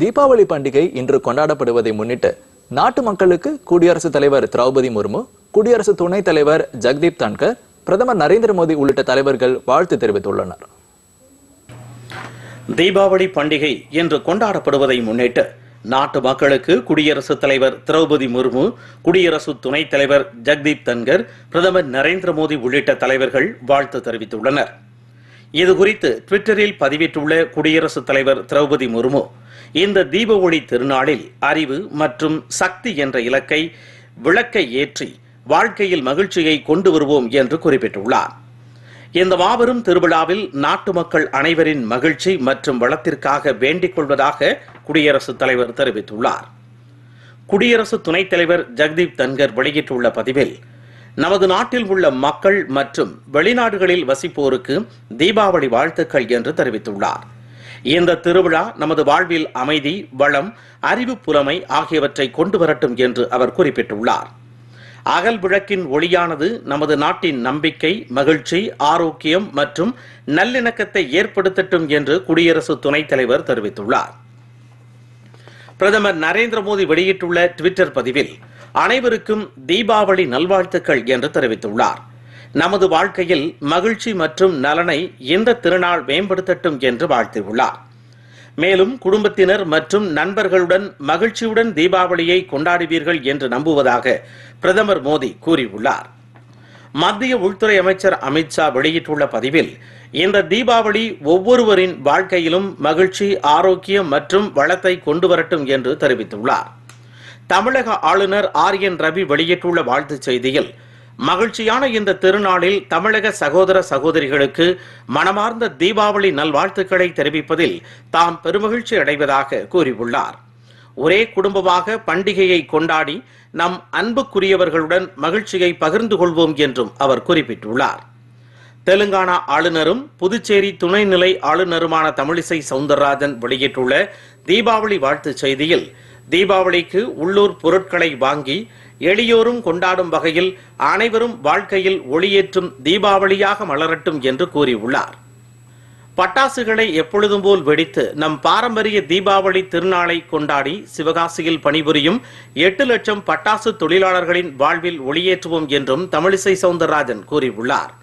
தீபாவளி பண்டிகை இன்று கொண்டாடப்படுவதை முன்னிட்டு நாட்டு மக்களுக்கு குடியரசுத் தலைவர் திரௌபதி முர்மு குடியரசு துணைத் தலைவர் ஜெகதீப் தன்கர் பிரதமர் நரேந்திர மோடி உள்ளிட்ட தலைவர்கள் வாழ்த்து தெரிவித்துள்ளனர் தீபாவளி பண்டிகை இன்று கொண்டாடப்படுவதை முன்னிட்டு நாட்டு மக்களுக்கு குடியரசுத் தலைவர் திரௌபதி முர்மு குடியரசு துணைத் தலைவர் ஜெகதீப் தன்கர் பிரதமர் நரேந்திர மோடி உள்ளிட்ட தலைவர்கள் வாழ்த்து தெரிவித்துள்ளனர் இதுகுறித்து ட்விட்டரில் பதிவிட்டுள்ள குடியரசுத் தலைவர் திரௌபதி முர்மு இந்த தீப ஒளி திருநாளில் அறிவு மற்றும் சக்தி என்ற இலக்கை விளக்கை ஏற்றி வாழ்க்கையில் மகிழ்ச்சியை கொண்டு வருவோம் என்று குறிப்பிட்டுள்ளார் இந்த மாபெரும் திருவிழாவில் நாட்டு மக்கள் அனைவரின் மகிழ்ச்சி மற்றும் வளத்திற்காக வேண்டிக் கொள்வதாக குடியரசுத் தலைவர் தெரிவித்துள்ளார் குடியரசு துணைத் தலைவர் ஜெகதீப் தன்கர் வெளியிட்டுள்ள பதிவில் நமது நாட்டில் உள்ள மக்கள் மற்றும் வெளிநாடுகளில் வசிப்போருக்கு தீபாவளி வாழ்த்துக்கள் என்று தெரிவித்துள்ளார் இந்த திருவிழா நமது வாழ்வில் அமைதி வளம் அறிவு புலமை ஆகியவற்றை கொண்டு வரட்டும் என்று அவர் குறிப்பிட்டுள்ளார் அகல் விளக்கின் ஒளியானது நமது நாட்டின் நம்பிக்கை மகிழ்ச்சி ஆரோக்கியம் மற்றும் நல்லிணக்கத்தை ஏற்படுத்தட்டும் என்று குடியரசு துணைத் தலைவர் தெரிவித்துள்ளார் பிரதமர் நரேந்திர மோடி வெளியிட்டுள்ள டுவிட்டர் பதிவில் அனைவருக்கும் தீபாவளி நல்வாழ்த்துக்கள் என்று தெரிவித்துள்ளார் நமது வாழ்க்கையில் மகிழ்ச்சி மற்றும் நலனை இந்த திருநாள் மேம்படுத்தட்டும் என்று வாழ்த்தியுள்ளார் மேலும் குடும்பத்தினர் மற்றும் நண்பர்களுடன் மகிழ்ச்சியுடன் தீபாவளியை கொண்டாடுவீர்கள் என்று நம்புவதாக பிரதமர் மோடி கூறியுள்ளார் மத்திய உள்துறை அமைச்சர் அமித்ஷா வெளியிட்டுள்ள பதிவில் இந்த தீபாவளி ஒவ்வொருவரின் வாழ்க்கையிலும் மகிழ்ச்சி ஆரோக்கியம் மற்றும் வளத்தை கொண்டு வரட்டும் என்று தெரிவித்துள்ளார் தமிழக ஆளுநர் ஆர் என் ரவி வெளியிட்டுள்ள வாழ்த்துச் செய்தியில் மகிழ்ச்சியான இந்த திருநாளில் தமிழக சகோதர சகோதரிகளுக்கு மனமார்ந்த தீபாவளி நல்வாழ்த்துக்களை தெரிவிப்பதில் தாம் பெருமகிழ்ச்சி அடைவதாக கூறியுள்ளார் ஒரே குடும்பமாக பண்டிகையை கொண்டாடி நம் அன்புக்குரியவர்களுடன் மகிழ்ச்சியை பகிர்ந்து கொள்வோம் என்றும் அவர் குறிப்பிட்டுள்ளார் தெலுங்கானா ஆளுநரும் புதுச்சேரி துணைநிலை ஆளுநருமான தமிழிசை சவுந்தரராஜன் வெளியிட்டுள்ள தீபாவளி வாழ்த்துச் செய்தியில் தீபாவளிக்கு உள்ளூர் பொருட்களை வாங்கி எளியோரும் கொண்டாடும் வகையில் அனைவரும் வாழ்க்கையில் ஒளியேற்றும் தீபாவளியாக மலரட்டும் என்று கூறியுள்ளார் பட்டாசுகளை எப்பொழுதும் போல் வெடித்து நம் பாரம்பரிய தீபாவளி திருநாளை கொண்டாடி சிவகாசியில் பணிபுரியும் எட்டு லட்சம் பட்டாசு தொழிலாளர்களின் வாழ்வில் ஒளியேற்றுவோம் என்றும் தமிழிசை சவுந்தரராஜன் கூறியுள்ளார்